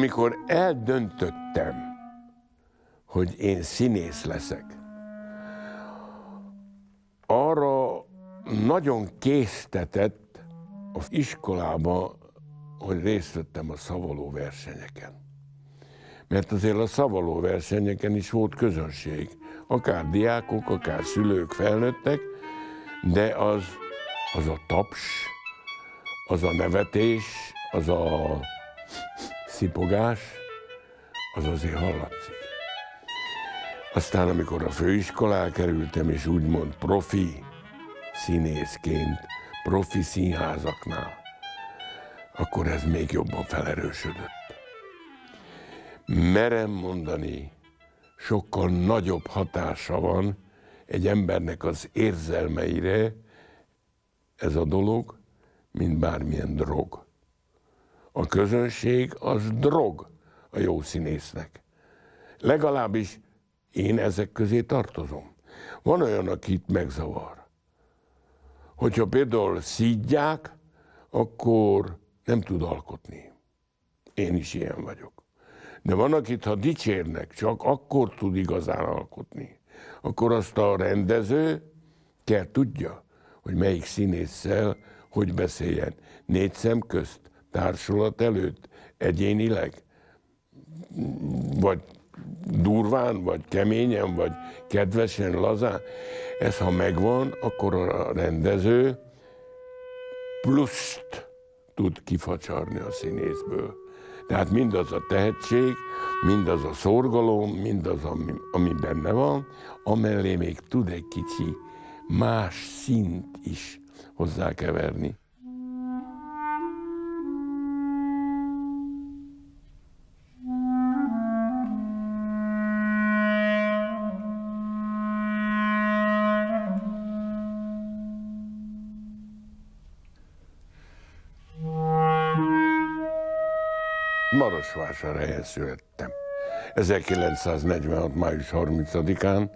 Amikor eldöntöttem, hogy én színész leszek, arra nagyon késztetett az iskolába, hogy részt vettem a szavaló versenyeken. Mert azért a szavaló versenyeken is volt közönség, akár diákok, akár szülők, felnőttek, de az, az a taps, az a nevetés, az a szipogás, az azért hallatszik. Aztán, amikor a főiskolára kerültem, és úgymond profi színészként, profi színházaknál, akkor ez még jobban felerősödött. Merem mondani, sokkal nagyobb hatása van egy embernek az érzelmeire ez a dolog, mint bármilyen drog a közönség az drog a jó színésznek. Legalábbis én ezek közé tartozom. Van olyan, akit megzavar. Hogyha például szídják, akkor nem tud alkotni. Én is ilyen vagyok. De van, akit, ha dicsérnek, csak akkor tud igazán alkotni. Akkor azt a rendező kell tudja, hogy melyik színésszel hogy beszéljen. Négy szem közt társulat előtt egyénileg? Vagy durván, vagy keményen, vagy kedvesen, lazán. Ez ha megvan, akkor a rendező pluszt tud kifacsarni a színészből. Tehát mindaz a tehetség, mindaz a szorgalom, mindaz, ami, ami benne van, amellé még tud egy kicsi más szint is hozzákeverni. Marosvásárhelyen születtem. 1946. május 30-án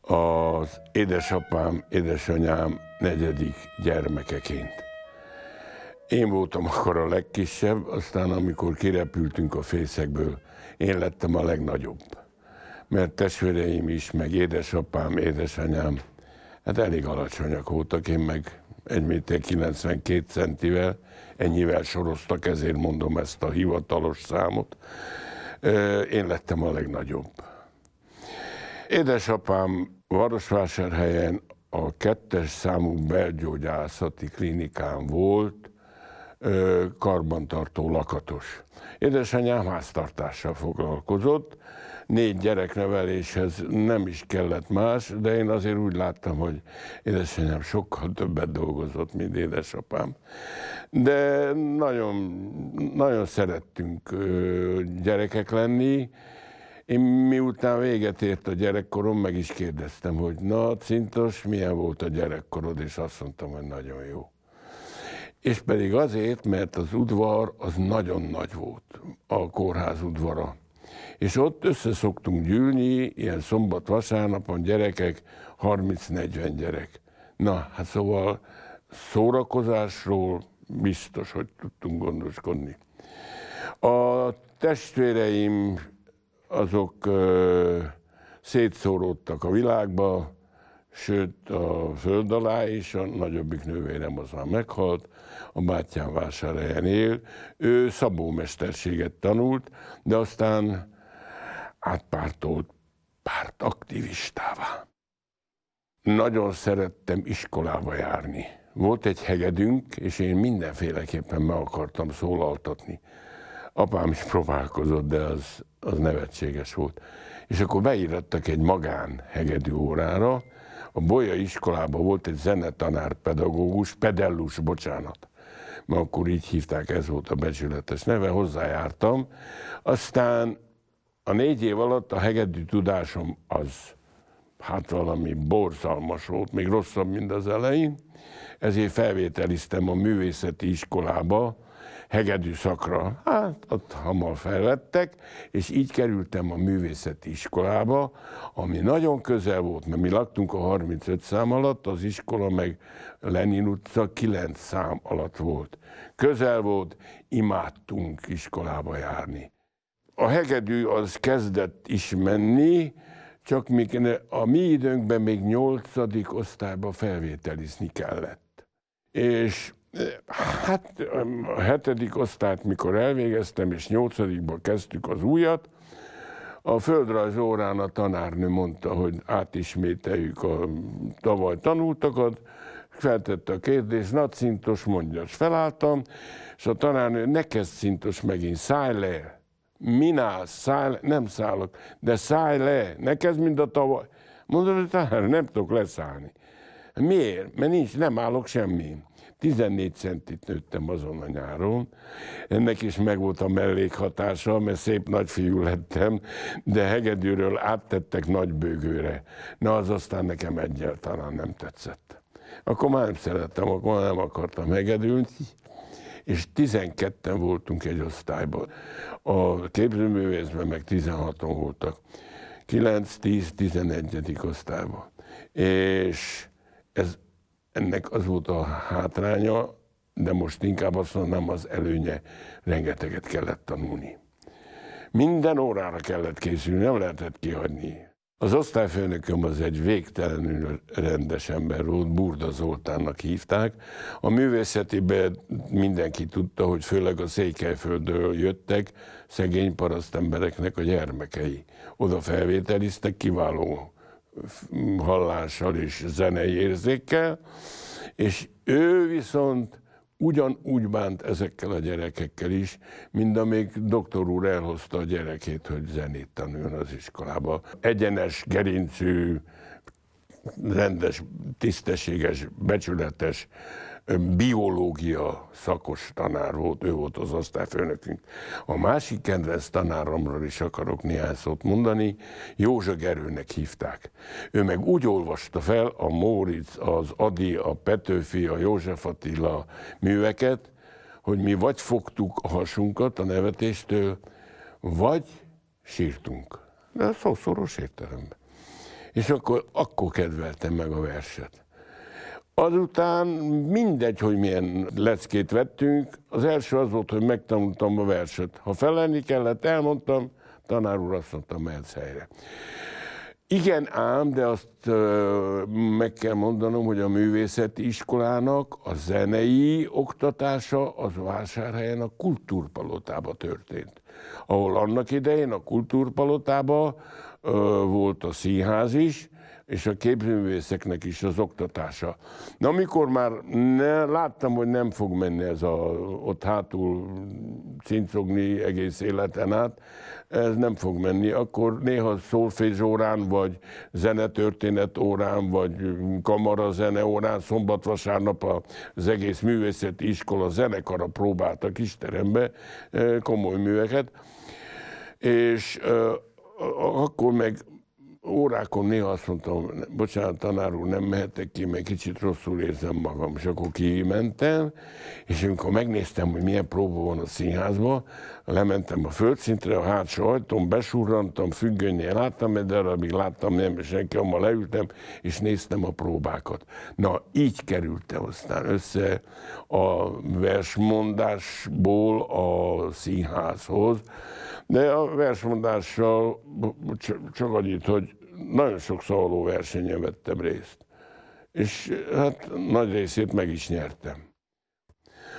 az édesapám, édesanyám negyedik gyermekeként. Én voltam akkor a legkisebb, aztán amikor kirepültünk a fészekből, én lettem a legnagyobb. Mert testvéreim is, meg édesapám, édesanyám, hát elég alacsonyak voltak, én meg 1 méter 92 centivel, ennyivel soroztak, ezért mondom ezt a hivatalos számot. Én lettem a legnagyobb. Édesapám Városvásárhelyen a kettes számú belgyógyászati klinikán volt, karbantartó lakatos. Édesanyám háztartással foglalkozott, négy gyerekneveléshez nem is kellett más, de én azért úgy láttam, hogy édesanyám sokkal többet dolgozott, mint édesapám. De nagyon, nagyon szerettünk gyerekek lenni, én miután véget ért a gyerekkorom, meg is kérdeztem, hogy na, Cintos, milyen volt a gyerekkorod, és azt mondtam, hogy nagyon jó. És pedig azért, mert az udvar az nagyon nagy volt, a kórház udvara. És ott össze szoktunk gyűlni, ilyen szombat-vasárnapon gyerekek, 30-40 gyerek. Na, hát szóval szórakozásról biztos, hogy tudtunk gondoskodni. A testvéreim azok ö, szétszóródtak a világba, sőt a föld alá is, a nagyobbik nővérem az már meghalt, a vásárhelyen él. Ő szabómesterséget tanult, de aztán átpártolt pártaktivistává. Nagyon szerettem iskolába járni. Volt egy hegedünk, és én mindenféleképpen meg akartam szólaltatni. Apám is próbálkozott, de az, az nevetséges volt. És akkor beírattak egy magán hegedű órára, a Bolya iskolában volt egy zenetanár pedagógus, pedellus, bocsánat, ma akkor így hívták, ez volt a becsületes neve, hozzájártam. Aztán a négy év alatt a hegedű tudásom az hát valami borzalmas volt, még rosszabb, mint az elején, ezért felvételiztem a művészeti iskolába, hegedű szakra. Hát ott hamar felvettek, és így kerültem a művészeti iskolába, ami nagyon közel volt, mert mi laktunk a 35 szám alatt, az iskola meg Lenin utca 9 szám alatt volt. Közel volt, imádtunk iskolába járni. A hegedű az kezdett is menni, csak még a mi időnkben még 8. osztályba felvételizni kellett. És Hát a hetedik osztályt, mikor elvégeztem, és nyolcadikba kezdtük az újat, a földrajz órán a tanárnő mondta, hogy átismételjük a tavaly tanultakat, feltette a kérdést, nagy szintos mondja, és felálltam, és a tanárnő, ne kezd szintos megint, szállj le, minál, szállj le, nem szállok, de szállj le, ne kezd, mint a tavaly. Mondod, hogy tanár, nem tudok leszállni. Miért? Mert nincs, nem állok semmi. 14 centit nőttem azon a nyáron. Ennek is megvolt a mellékhatása, mert szép nagyfiú lettem, de hegedűről áttettek bőgőre. Na az aztán nekem egyáltalán nem tetszett. Akkor már nem szerettem, akkor már nem akartam hegedülni, és 12-en voltunk egy osztályban. A képzőművészben meg 16-on voltak. 9, 10, 11. osztályban. És ez ennek az volt a hátránya, de most inkább azt mondanám az előnye, rengeteget kellett tanulni. Minden órára kellett készülni, nem lehetett kihagyni. Az osztályfőnököm az egy végtelenül rendes ember volt, Burda Zoltánnak hívták. A művészetében mindenki tudta, hogy főleg a Székelyföldről jöttek szegény paraszt embereknek a gyermekei. Oda felvételiztek, kiváló hallással és zenei érzékkel, és ő viszont ugyanúgy bánt ezekkel a gyerekekkel is, mint amíg doktor úr elhozta a gyerekét, hogy zenét tanuljon az iskolába. Egyenes, gerincű, rendes, tisztességes, becsületes biológia szakos tanár volt, ő volt az osztályfőnökünk. A másik kedvenc tanáromról is akarok néhány szót mondani, Józsa Gerőnek hívták. Ő meg úgy olvasta fel a Móricz, az Adi, a Petőfi, a József Attila műveket, hogy mi vagy fogtuk a hasunkat a nevetéstől, vagy sírtunk. De szószoros értelemben. És akkor, akkor kedveltem meg a verset. Azután mindegy, hogy milyen leckét vettünk, az első az volt, hogy megtanultam a verset. Ha felelni kellett, elmondtam, tanár úr azt mondta, mehetsz helyre. Igen ám, de azt ö, meg kell mondanom, hogy a művészeti iskolának a zenei oktatása az vásárhelyen a kultúrpalotába történt. Ahol annak idején a kultúrpalotába ö, volt a színház is, és a képzőművészeknek is az oktatása. Na, amikor már ne, láttam, hogy nem fog menni ez a, ott hátul cincogni egész életen át, ez nem fog menni, akkor néha szolfézs órán, vagy zenetörténet órán, vagy kamara zene órán, szombat-vasárnap az egész művészeti iskola zenekara próbált a kisterembe eh, komoly műveket, és eh, akkor meg órákon néha azt mondtam, bocsánat, tanár úr, nem mehetek ki, mert kicsit rosszul érzem magam, és akkor kimentem, és amikor megnéztem, hogy milyen próba van a színházban, lementem a földszintre, a hátsó ajtón, besurrantam, függönnyel láttam egy darabig, láttam nem senki, amma leültem, és néztem a próbákat. Na, így kerültem aztán össze a versmondásból a színházhoz, de a versmondással csak annyit, hogy nagyon sok szóló versenyen vettem részt. És hát nagy részét meg is nyertem.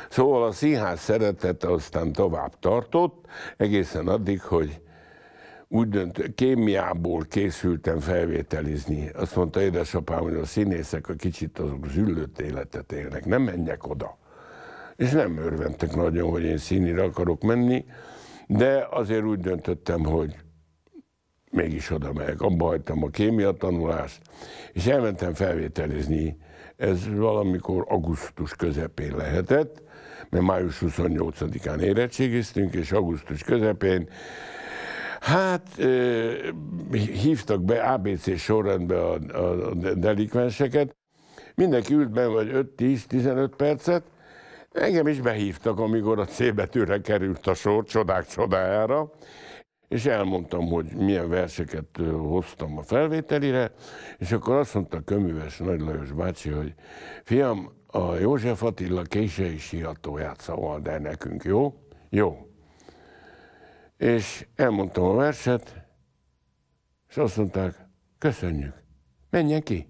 Szóval a színház szeretete aztán tovább tartott, egészen addig, hogy úgy dönt, kémiából készültem felvételizni. Azt mondta édesapám, hogy a színészek a kicsit azok züllött életet élnek, nem menjek oda. És nem örventek nagyon, hogy én színire akarok menni, de azért úgy döntöttem, hogy mégis oda megyek. Abba hagytam a kémia tanulást, és elmentem felvételizni. Ez valamikor augusztus közepén lehetett, mert május 28-án érettségiztünk, és augusztus közepén Hát hívtak be ABC sorrendbe a, a, a delikvenseket, mindenki ült be vagy 5-10-15 percet, engem is behívtak, amikor a C betűre került a sor, csodák csodájára, és elmondtam, hogy milyen verseket hoztam a felvételire, és akkor azt mondta köműves Nagy Lajos bácsi, hogy fiam, a József Attila késői siatóját szaval, de nekünk, jó? Jó. És elmondtam a verset, és azt mondták, köszönjük, menjen ki.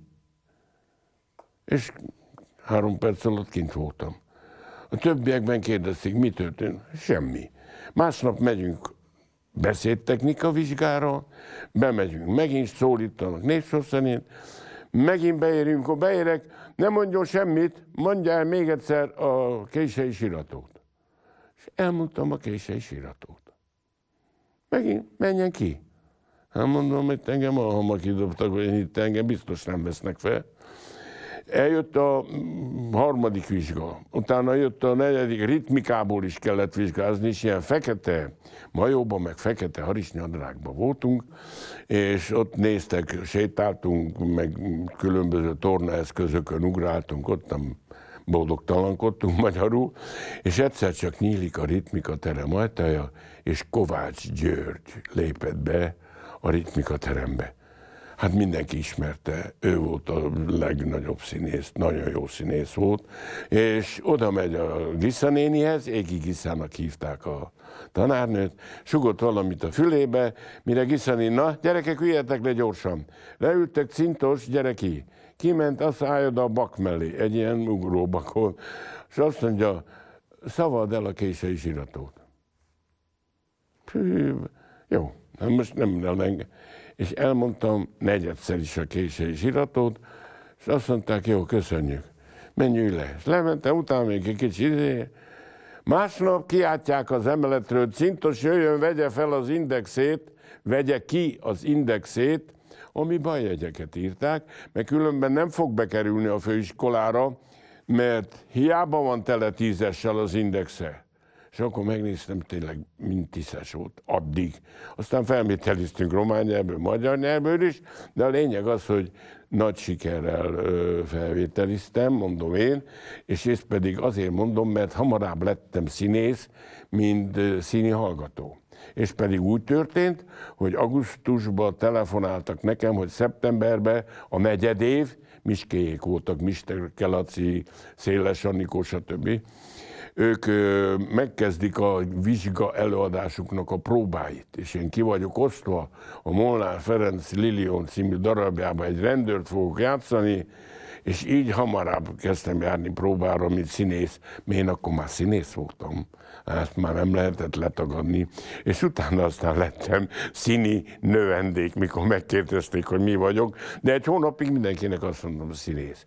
És három perc alatt kint voltam. A többiekben kérdezték, mi történt? Semmi. Másnap megyünk beszédtechnika vizsgára, bemegyünk, megint szólítanak népsor szerint, megint beérünk, akkor beérek, nem mondjon semmit, mondja el még egyszer a késői siratót. És elmondtam a késői siratót. Megint menjen ki. Hát mondom, hogy engem a kidobtak, hogy itt engem biztos nem vesznek fel. Eljött a harmadik vizsga, utána jött a negyedik, ritmikából is kellett vizsgázni, és ilyen fekete majóban, meg fekete harisnyadrágban voltunk, és ott néztek, sétáltunk, meg különböző tornaeszközökön ugráltunk, ott nem boldogtalankodtunk magyarul, és egyszer csak nyílik a ritmika terem ajtaja, és Kovács György lépett be a ritmika terembe hát mindenki ismerte, ő volt a legnagyobb színész, nagyon jó színész volt, és oda megy a Gisza nénihez, Égi Giszának hívták a tanárnőt, sugott valamit a fülébe, mire Gisza néni, na gyerekek, üljetek le gyorsan. Leültek cintos gyereki, kiment azt szájad a bak mellé, egy ilyen ugróbakon, és azt mondja, szavad el a késői zsiratót. jó, hát most nem, nem, nem, és elmondtam negyedszer is a késői iratot, és azt mondták, jó, köszönjük, menjünk le. És lementem, utána még egy kicsi idő, izé, másnap kiáltják az emeletről, cintos jöjjön, vegye fel az indexét, vegye ki az indexét, ami bajjegyeket írták, mert különben nem fog bekerülni a főiskolára, mert hiába van tele tízessel az indexe. És akkor megnéztem tényleg mint tiszes volt, addig. Aztán felmételiztünk román nyelvből, magyar nyelvből is, de a lényeg az, hogy nagy sikerrel felvételiztem, mondom én, és ezt pedig azért mondom, mert hamarabb lettem színész, mint színi hallgató. És pedig úgy történt, hogy augusztusban telefonáltak nekem, hogy szeptemberben a negyed év, Miskéjék voltak, Mister Kelaci, Széles Annikó, stb ők megkezdik a vizsga előadásuknak a próbáit, és én ki vagyok osztva, a Molnár Ferenc Lilion című darabjába egy rendőrt fogok játszani, és így hamarabb kezdtem járni próbára, mint színész, mert én akkor már színész voltam, ezt hát már nem lehetett letagadni, és utána aztán lettem színi növendék, mikor megkérdezték, hogy mi vagyok, de egy hónapig mindenkinek azt mondom, színész.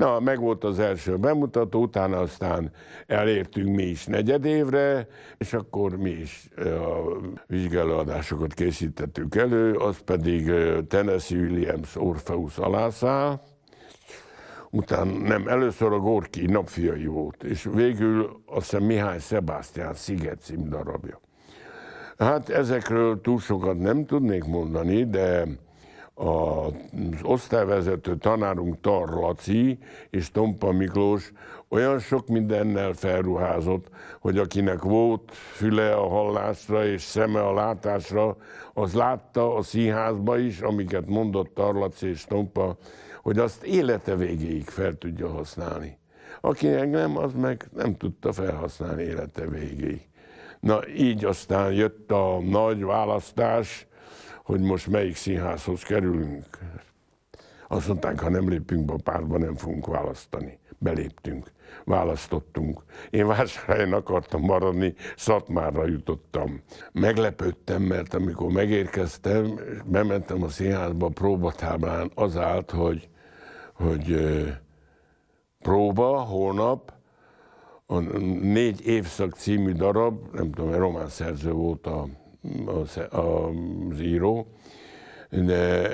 Na, meg volt az első bemutató, utána aztán elértünk mi is negyedévre, és akkor mi is a vizsgálóadásokat készítettük elő, az pedig Tennessee Williams Orpheus alászá, utána nem, először a Gorki napfiai volt, és végül azt hiszem Mihály Szebásztián Sziget darabja. Hát ezekről túl sokat nem tudnék mondani, de az osztályvezető tanárunk Laci és Tompa Miklós olyan sok mindennel felruházott, hogy akinek volt füle a hallásra és szeme a látásra, az látta a színházba is, amiket mondott Laci és Tompa, hogy azt élete végéig fel tudja használni. Akinek nem, az meg nem tudta felhasználni élete végéig. Na így aztán jött a nagy választás, hogy most melyik színházhoz kerülünk. Azt mondták, ha nem lépünk be a pártba, nem fogunk választani. Beléptünk, választottunk. Én vásárhelyen akartam maradni, Szatmárra jutottam. Meglepődtem, mert amikor megérkeztem, bementem a színházba, a próbatáblán az állt, hogy, hogy próba, hónap, a Négy évszak című darab, nem tudom, egy román szerző volt a az, az író, de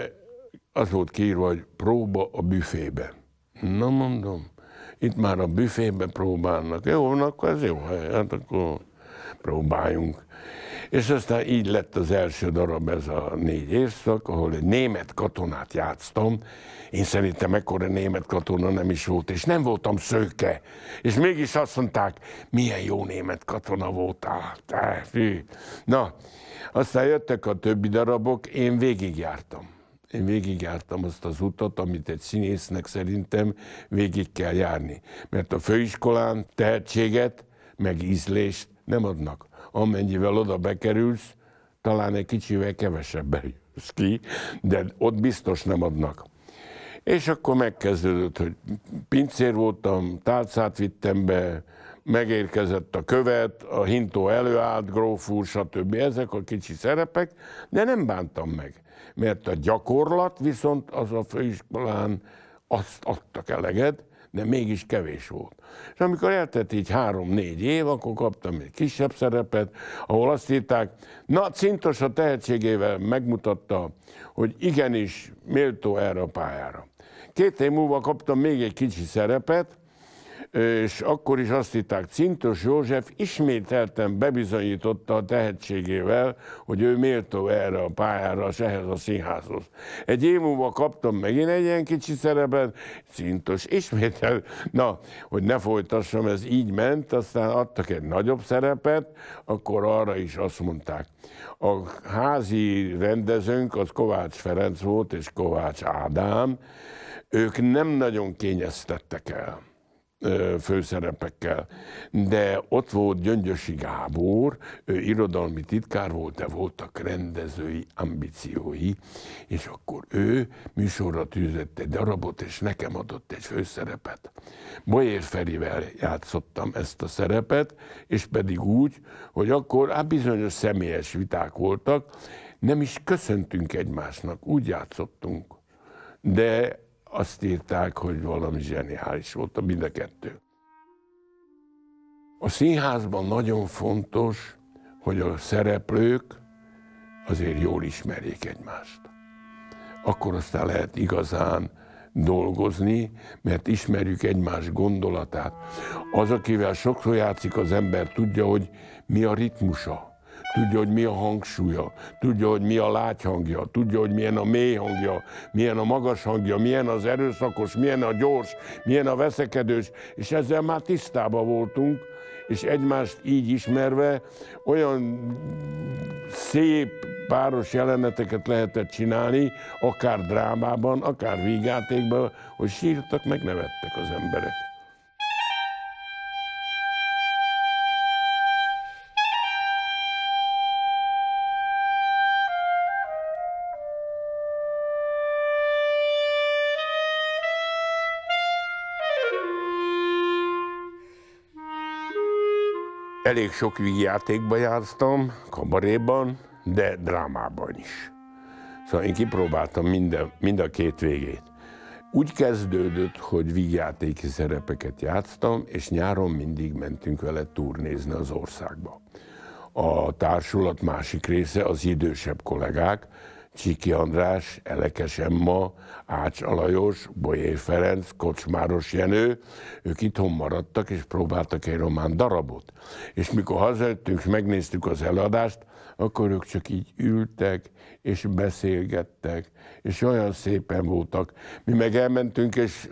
az volt kiírva, hogy próba a büfébe. Na mondom, itt már a büfébe próbálnak. Jó, na, akkor ez jó, hát akkor próbáljunk. És aztán így lett az első darab, ez a négy évszak, ahol egy német katonát játsztam, én szerintem ekkora német katona nem is volt, és nem voltam szőke. És mégis azt mondták, milyen jó német katona voltál. Te, fű. Na, aztán jöttek a többi darabok, én végigjártam. Én végigjártam azt az utat, amit egy színésznek szerintem végig kell járni. Mert a főiskolán tehetséget, meg ízlést nem adnak. Amennyivel oda bekerülsz, talán egy kicsivel kevesebben jössz ki, de ott biztos nem adnak. És akkor megkezdődött, hogy pincér voltam, tálcát vittem be, megérkezett a követ, a hintó előállt, gróf úr, stb. Ezek a kicsi szerepek, de nem bántam meg, mert a gyakorlat viszont az a főiskolán azt adtak eleget, de mégis kevés volt. És amikor eltett így három-négy év, akkor kaptam egy kisebb szerepet, ahol azt írták, na, Cintos a tehetségével megmutatta, hogy igenis méltó erre a pályára. Két év múlva kaptam még egy kicsi szerepet, és akkor is azt hitták, Cintos József ismételten bebizonyította a tehetségével, hogy ő méltó erre a pályára, és ehhez a színházhoz. Egy év múlva kaptam megint egy ilyen kicsi szerepet, Cintos ismétel, na, hogy ne folytassam, ez így ment, aztán adtak egy nagyobb szerepet, akkor arra is azt mondták. A házi rendezőnk az Kovács Ferenc volt, és Kovács Ádám, ők nem nagyon kényeztettek el főszerepekkel, de ott volt Gyöngyösi Gábor, ő irodalmi titkár volt, de voltak rendezői ambíciói, és akkor ő műsorra tűzött egy darabot, és nekem adott egy főszerepet. Bolyér Ferivel játszottam ezt a szerepet, és pedig úgy, hogy akkor hát bizonyos személyes viták voltak, nem is köszöntünk egymásnak, úgy játszottunk. De azt írták, hogy valami zseniális volt, a mind a kettő. A színházban nagyon fontos, hogy a szereplők azért jól ismerjék egymást. Akkor aztán lehet igazán dolgozni, mert ismerjük egymás gondolatát. Az, akivel sokszor játszik az ember, tudja, hogy mi a ritmusa tudja, hogy mi a hangsúlya, tudja, hogy mi a lágy hangja, tudja, hogy milyen a mély hangja, milyen a magas hangja, milyen az erőszakos, milyen a gyors, milyen a veszekedős, és ezzel már tisztában voltunk, és egymást így ismerve olyan szép páros jeleneteket lehetett csinálni, akár drámában, akár vígátékban. hogy sírtak, meg nevettek az emberek. Elég sok vígjátékban jártam, kabaréban, de drámában is. Szóval én kipróbáltam minden, mind a két végét. Úgy kezdődött, hogy vígjátéki szerepeket játsztam, és nyáron mindig mentünk vele turnézni az országba. A társulat másik része az idősebb kollégák, Csiki András, Elekes Emma, Ács Alajos, Bolyé Ferenc, Kocsmáros Jenő, ők itthon maradtak, és próbáltak egy román darabot. És mikor hazajöttünk, és megnéztük az eladást, akkor ők csak így ültek, és beszélgettek, és olyan szépen voltak. Mi meg elmentünk, és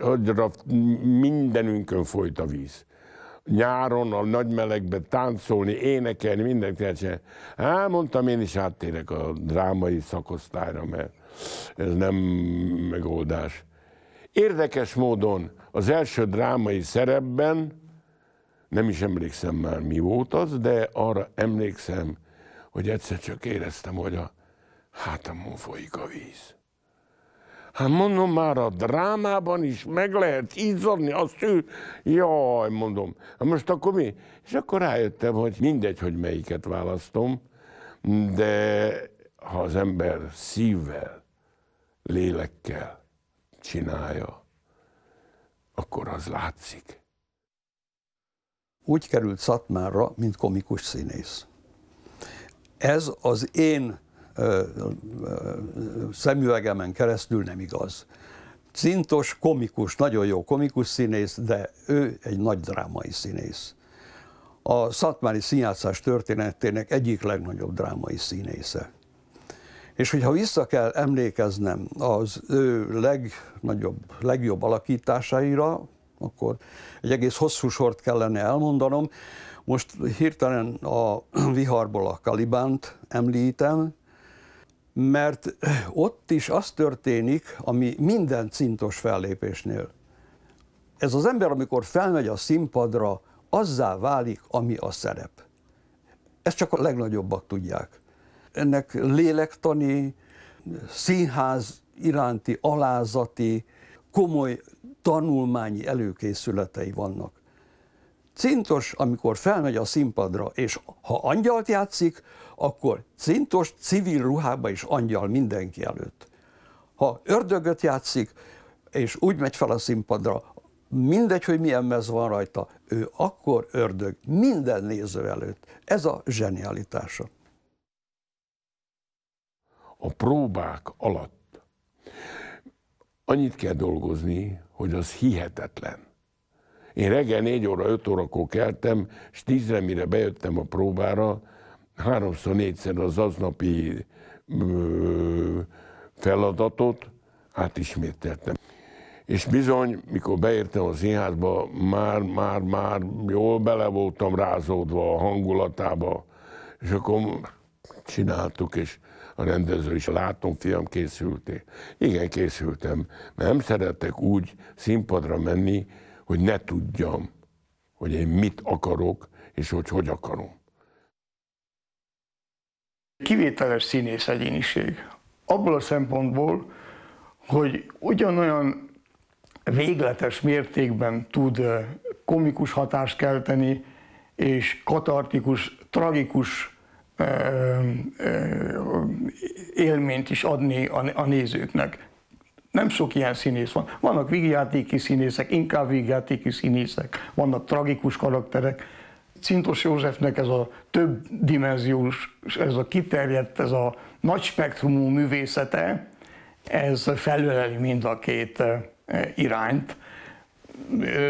mindenünkön folyt a víz nyáron a nagy melegben táncolni, énekelni, mindent kell Á, mondtam, én is áttérek a drámai szakosztályra, mert ez nem megoldás. Érdekes módon az első drámai szerepben, nem is emlékszem már mi volt az, de arra emlékszem, hogy egyszer csak éreztem, hogy a hátamon folyik a víz. Hát mondom már a drámában is meg lehet ízadni, azt ő, jaj, mondom. Hát most akkor mi? És akkor rájöttem, hogy mindegy, hogy melyiket választom, de ha az ember szívvel, lélekkel csinálja, akkor az látszik. Úgy került Szatmárra, mint komikus színész. Ez az én szemüvegemen keresztül nem igaz. Cintos, komikus, nagyon jó komikus színész, de ő egy nagy drámai színész. A szatmári színjátszás történetének egyik legnagyobb drámai színésze. És hogyha vissza kell emlékeznem az ő legnagyobb, legjobb alakításaira, akkor egy egész hosszú sort kellene elmondanom. Most hirtelen a viharból a Kalibánt említem, mert ott is az történik, ami minden cintos fellépésnél. Ez az ember, amikor felmegy a színpadra, azzá válik, ami a szerep. Ezt csak a legnagyobbak tudják. Ennek lélektani, színház iránti alázati, komoly tanulmányi előkészületei vannak. Cintos, amikor felmegy a színpadra, és ha angyalt játszik, akkor cintos civil ruhába is angyal mindenki előtt. Ha ördögöt játszik, és úgy megy fel a színpadra, mindegy, hogy milyen mez van rajta, ő akkor ördög minden néző előtt. Ez a zsenialitása. A próbák alatt annyit kell dolgozni, hogy az hihetetlen. Én reggel 4 óra, 5 órakor keltem, és 10 mire bejöttem a próbára, háromszor, négyszer az aznapi ö, feladatot átismételtem. És bizony, mikor beértem a színházba, már, már, már jól bele voltam rázódva a hangulatába, és akkor csináltuk, és a rendező is, látom, fiam, készültél. Igen, készültem, mert nem szeretek úgy színpadra menni, hogy ne tudjam, hogy én mit akarok, és hogy hogy akarom. Kivételes színész egyéniség. Abból a szempontból, hogy ugyanolyan végletes mértékben tud komikus hatást kelteni, és katartikus, tragikus élményt is adni a nézőknek. Nem sok ilyen színész van. Vannak vígjátéki színészek, inkább vígjátéki színészek, vannak tragikus karakterek. Cintos Józsefnek ez a több dimenziós, ez a kiterjedt, ez a nagy spektrumú művészete, ez felöleli mind a két eh, irányt.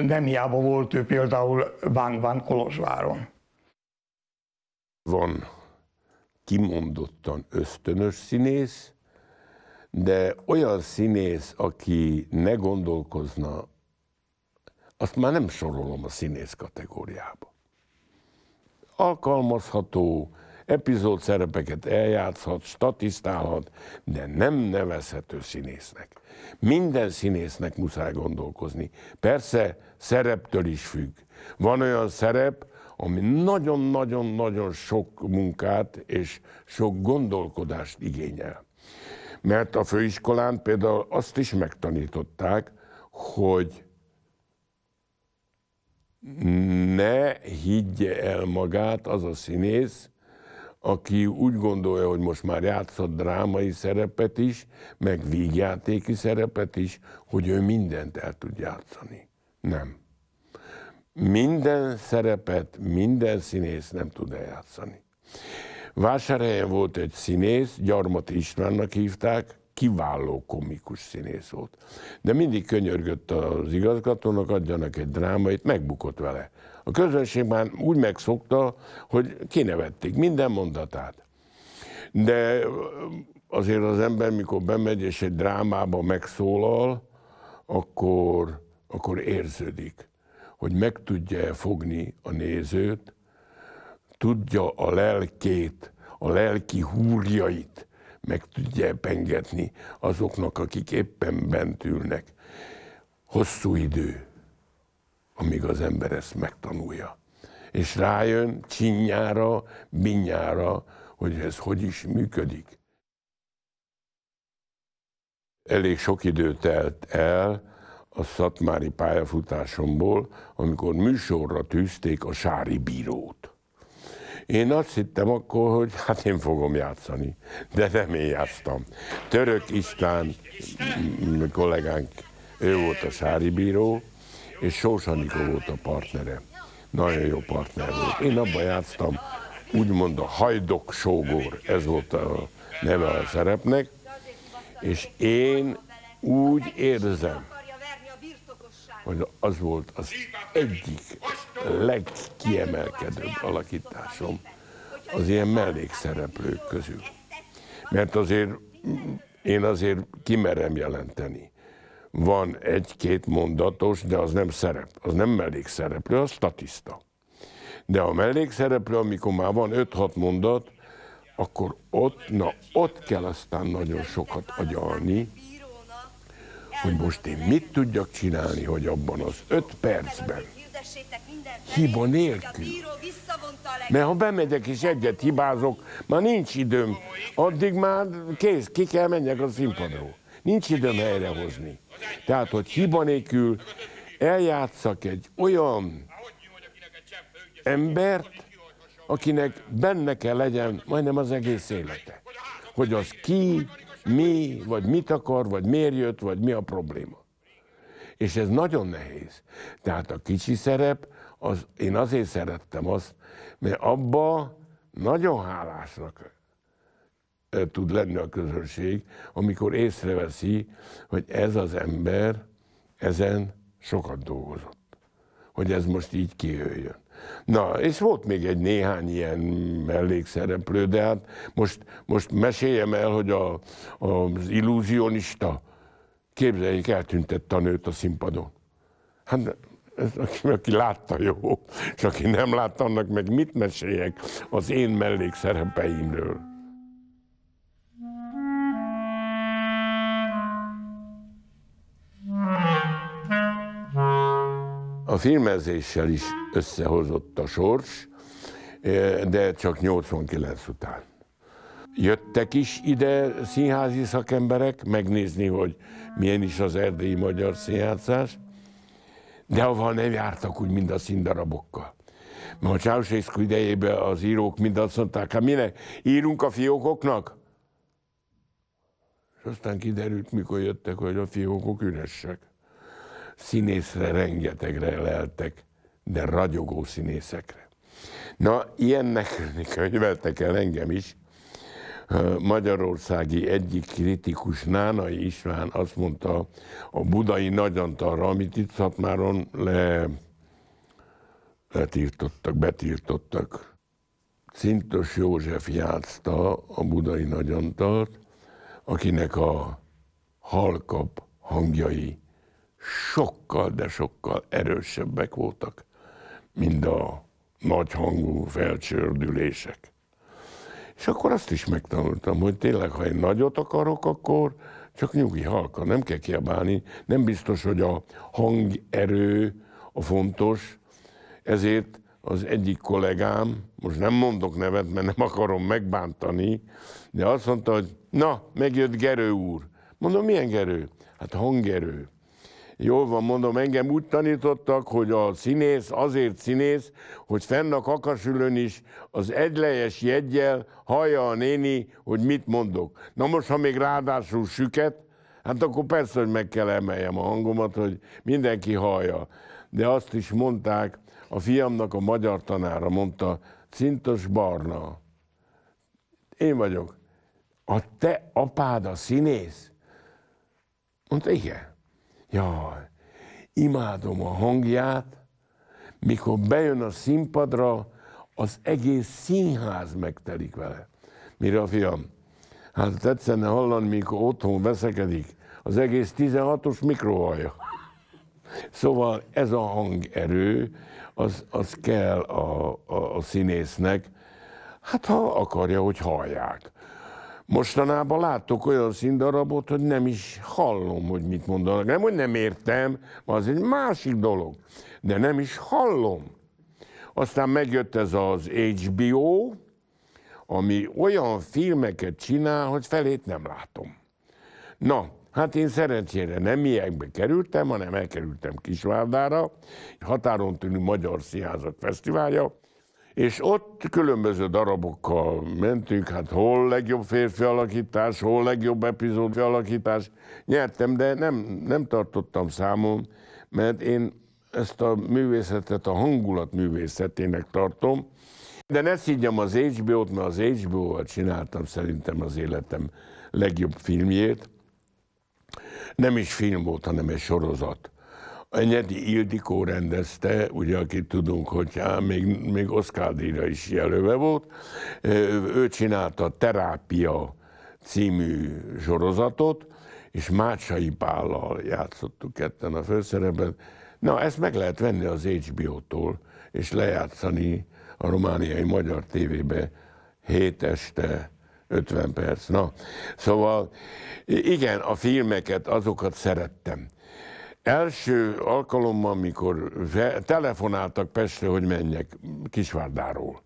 Nem hiába volt ő például Bangban Kolozsváron. Van kimondottan ösztönös színész, de olyan színész, aki ne gondolkozna, azt már nem sorolom a színész kategóriába. Alkalmazható, epizód szerepeket eljátszhat, statisztálhat, de nem nevezhető színésznek. Minden színésznek muszáj gondolkozni. Persze szereptől is függ. Van olyan szerep, ami nagyon-nagyon-nagyon sok munkát és sok gondolkodást igényel. Mert a főiskolán például azt is megtanították, hogy ne higgye el magát az a színész, aki úgy gondolja, hogy most már játszott drámai szerepet is, meg vígjátéki szerepet is, hogy ő mindent el tud játszani. Nem. Minden szerepet minden színész nem tud eljátszani. Vásárhelyen volt egy színész, gyarmati Istvánnak hívták, kiváló komikus színész volt. De mindig könyörgött az igazgatónak, adjanak egy drámait, megbukott vele. A közönség már úgy megszokta, hogy kinevették minden mondatát. De azért az ember, mikor bemegy és egy drámába megszólal, akkor, akkor érződik, hogy meg tudja fogni a nézőt, tudja a lelkét, a lelki húrjait meg tudja pengetni azoknak, akik éppen bent ülnek. Hosszú idő, amíg az ember ezt megtanulja. És rájön csinyára, minnyára, hogy ez hogy is működik. Elég sok idő telt el a szatmári pályafutásomból, amikor műsorra tűzték a sári bírót. Én azt hittem akkor, hogy hát én fogom játszani, de nem én játsztam. Török István kollégánk, ő volt a sári bíró, és Sós Anikó volt a partnere. Nagyon jó partner volt. Én abban játsztam, úgymond a hajdok sógor, ez volt a neve a szerepnek, és én úgy érzem, hogy az volt az egyik legkiemelkedőbb alakításom az ilyen mellékszereplők közül. Mert azért én azért kimerem jelenteni. Van egy-két mondatos, de az nem szerep, az nem mellékszereplő, az statiszta. De a mellékszereplő, amikor már van 5-6 mondat, akkor ott, na ott kell aztán nagyon sokat agyalni, hogy most én mit tudjak csinálni, hogy abban az öt percben hiba nélkül. Mert ha bemegyek és egyet hibázok, már nincs időm, addig már kész, ki kell menjek a színpadról. Nincs időm helyrehozni. Tehát, hogy hiba nélkül eljátszak egy olyan embert, akinek benne kell legyen majdnem az egész élete. Hogy az ki, mi, vagy mit akar, vagy miért jött, vagy mi a probléma. És ez nagyon nehéz. Tehát a kicsi szerep, az, én azért szerettem azt, mert abba nagyon hálásnak tud lenni a közönség, amikor észreveszi, hogy ez az ember ezen sokat dolgozott. Hogy ez most így kijöjjön. Na, és volt még egy néhány ilyen mellékszereplő, de hát most, most meséljem el, hogy a, az illúzionista, Képzeljék, eltüntette a nőt a színpadon. Hát ez, aki, aki látta, jó, és aki nem látta, annak meg mit meséljek az én mellékszerepeimről. A filmezéssel is összehozott a sors, de csak 89 után. Jöttek is ide színházi szakemberek megnézni, hogy milyen is az erdélyi magyar színjátszás, de ahova nem jártak úgy, mind a színdarabokkal. Mert a Ceausescu idejében az írók mind azt mondták, hát minek írunk a fiókoknak? És aztán kiderült, mikor jöttek, hogy a fiókok üresek. Színészre rengetegre leltek, de ragyogó színészekre. Na, ilyennek könyveltek el engem is, magyarországi egyik kritikus Nánai István azt mondta a budai nagyantalra, amit itt Szatmáron le, letiltottak, betiltottak. Cintos József játszta a budai nagyantalt, akinek a halkap hangjai sokkal, de sokkal erősebbek voltak, mint a nagy hangú felcsördülések. És akkor azt is megtanultam, hogy tényleg, ha én nagyot akarok, akkor csak nyugi, halka, nem kell kiabálni. Nem biztos, hogy a hangerő a fontos, ezért az egyik kollégám, most nem mondok nevet, mert nem akarom megbántani, de azt mondta, hogy na, megjött Gerő úr. Mondom, milyen Gerő? Hát hangerő. Jól van, mondom, engem úgy tanítottak, hogy a színész azért színész, hogy fenn a kakasülön is az egylejes jegyel hallja a néni, hogy mit mondok. Na most, ha még ráadásul süket, hát akkor persze, hogy meg kell emeljem a hangomat, hogy mindenki hallja. De azt is mondták, a fiamnak a magyar tanára mondta, Cintos Barna, én vagyok, a te apád a színész? Mondta, igen. Jaj, imádom a hangját, mikor bejön a színpadra, az egész színház megtelik vele. Mire a fiam, hát tetszene hallani, mikor otthon veszekedik, az egész 16-os mikrohaja. Szóval ez a hangerő, az, az kell a, a, a színésznek, hát ha akarja, hogy hallják. Mostanában látok olyan színdarabot, hogy nem is hallom, hogy mit mondanak. Nem, hogy nem értem, az egy másik dolog, de nem is hallom. Aztán megjött ez az HBO, ami olyan filmeket csinál, hogy felét nem látom. Na, hát én szerencsére nem ilyenekbe kerültem, hanem elkerültem Kisvárdára, határon tűnő Magyar Színházak Fesztiválja, és ott különböző darabokkal mentünk, hát hol legjobb férfi alakítás, hol legjobb epizód alakítás. Nyertem, de nem, nem tartottam számon, mert én ezt a művészetet a hangulat művészetének tartom, de ne szígyem az HBO-t, mert az HBO-val csináltam szerintem az életem legjobb filmjét. Nem is film volt, hanem egy sorozat. Enyedi Ildikó rendezte, ugye akit tudunk, hogy á, még, még Oscar is jelöve volt, ő csinálta Terápia című sorozatot, és Mácsai Pállal játszottuk ketten a főszerepet. Na, ezt meg lehet venni az HBO-tól, és lejátszani a romániai magyar tévébe 7 este 50 perc. Na, szóval igen, a filmeket, azokat szerettem első alkalommal, amikor telefonáltak Pestre, hogy menjek Kisvárdáról,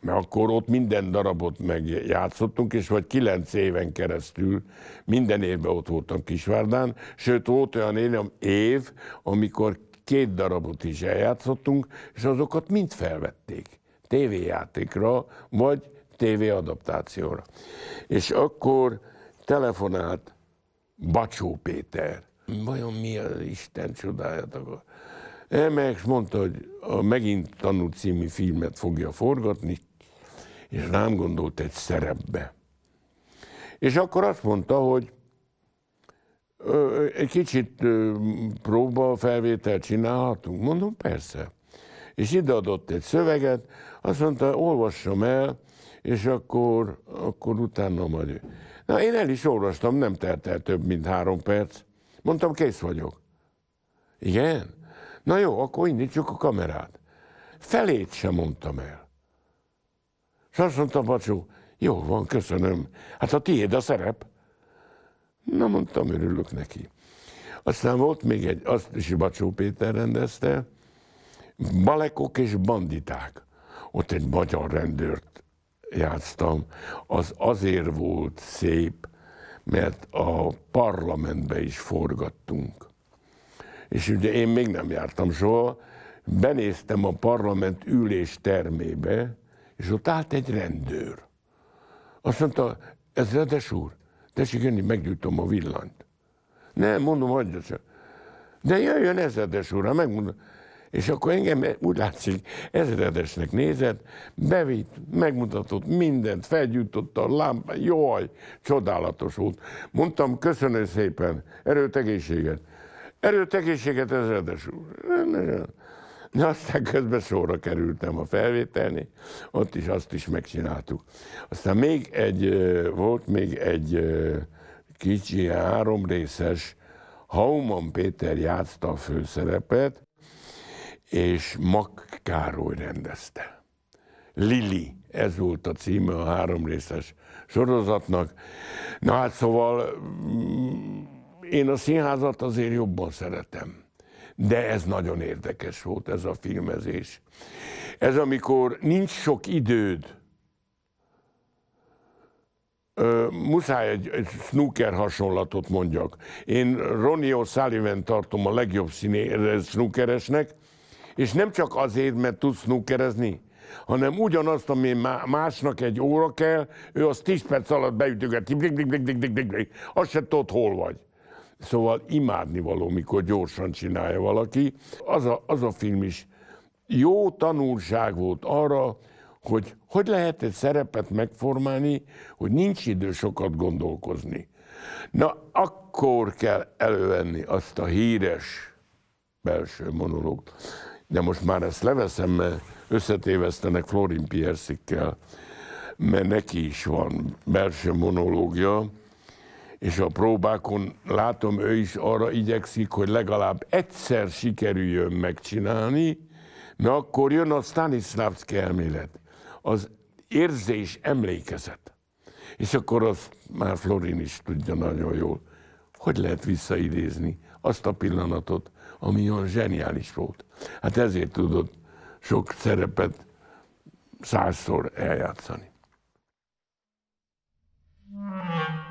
mert akkor ott minden darabot megjátszottunk, és vagy kilenc éven keresztül minden évben ott voltam Kisvárdán, sőt volt olyan év, amikor két darabot is eljátszottunk, és azokat mind felvették tévéjátékra, vagy tévéadaptációra. És akkor telefonált Bacsó Péter, vajon mi az Isten csodáját akar. Elmex mondta, hogy a megint tanú című filmet fogja forgatni, és rám gondolt egy szerepbe. És akkor azt mondta, hogy egy kicsit próba felvételt csinálhatunk? Mondom, persze. És ideadott egy szöveget, azt mondta, olvassam el, és akkor, akkor utána majd. Na, én el is olvastam, nem telt el több, mint három perc. Mondtam, kész vagyok. Igen? Na jó, akkor indítsuk a kamerát. Felét sem mondtam el. És azt mondtam, Bacsó, jó van, köszönöm. Hát a tiéd a szerep. Na, mondtam, örülök neki. Aztán volt még egy, azt is Bacsó Péter rendezte, Balekok és banditák. Ott egy magyar rendőrt játsztam, az azért volt szép, mert a parlamentbe is forgattunk. És ugye én még nem jártam soha, benéztem a parlament ülés termébe, és ott állt egy rendőr. Azt mondta, ez redes úr, tessék jönni, meggyújtom a villanyt. Nem, mondom, hagyja csak. De jöjjön ezredes úr, hát megmondom. És akkor engem úgy látszik, ezredesnek nézett, bevitt, megmutatott mindent, felgyújtott a lámpa, jaj, csodálatos volt. Mondtam, köszönöm szépen, erőt, egészséget. Erőt, egészséget, ezredes úr. De aztán közben sorra kerültem a felvételni, ott is azt is megcsináltuk. Aztán még egy, volt még egy kicsi háromrészes, Hauman Péter játszta a főszerepet, és Mak Károly rendezte. Lili, ez volt a címe a háromrészes sorozatnak. Na hát szóval mm, én a színházat azért jobban szeretem, de ez nagyon érdekes volt, ez a filmezés. Ez amikor nincs sok időd, muszáj egy, egy snooker hasonlatot mondjak. Én Ronnie O'Sullivan tartom a legjobb színé, snookeresnek, és nem csak azért, mert tudsz snookerezni, hanem ugyanazt, ami másnak egy óra kell, ő azt 10 perc alatt beütögeti, dik, dik, dik, dik, dik, dik, dik. azt se tudod, hol vagy. Szóval imádni való, mikor gyorsan csinálja valaki. Az a, az a film is jó tanulság volt arra, hogy hogy lehet egy szerepet megformálni, hogy nincs idő sokat gondolkozni. Na, akkor kell elővenni azt a híres belső monológot de most már ezt leveszem, mert összetévesztenek Florin Pierszikkel, mert neki is van belső monológia, és a próbákon látom, ő is arra igyekszik, hogy legalább egyszer sikerüljön megcsinálni, mert akkor jön a Stanislavski elmélet, az érzés, emlékezet. És akkor azt már Florin is tudja nagyon jól, hogy lehet visszaidézni azt a pillanatot, ami olyan zseniális volt. Hát ezért tudott sok szerepet százszor eljátszani. Mm-hmm.